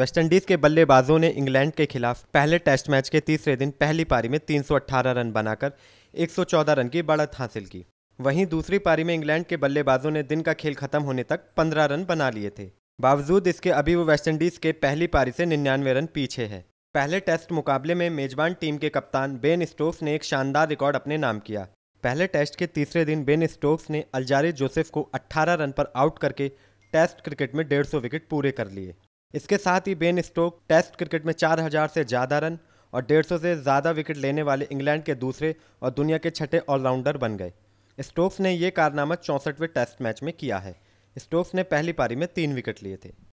West Indies के बल्लेबाजों ने इंग्लैंड के खिलाफ पहले टेस्ट मैच के तीसरे दिन पहली पारी में 318 रन बनाकर 114 रन की बढ़त हासिल की वहीं दूसरी पारी में इंग्लैंड के बल्लेबाजों ने दिन का खेल खत्म होने तक 15 रन बना लिए थे बावजूद इसके अभी वो वेस्टइंडीज के पहली पारी से निन्यानवे रन पीछे है पहले टेस्ट मुकाबले में मेजबान टीम के कप्तान बेन स्टोक्स ने एक शानदार रिकॉर्ड अपने नाम किया पहले टेस्ट के तीसरे दिन बेन स्टोक्स ने अल्जारे जोसेफ को 18 रन पर आउट करके टेस्ट क्रिकेट में 150 विकेट पूरे कर लिए इसके साथ ही बेन स्टोक टेस्ट क्रिकेट में 4000 से ज़्यादा रन और 150 से ज़्यादा विकेट लेने वाले इंग्लैंड के दूसरे और दुनिया के छठे ऑलराउंडर बन गए स्टोक्स ने ये कारनामा चौंसठवें टेस्ट मैच में किया है स्टोक्स ने पहली पारी में तीन विकेट लिए थे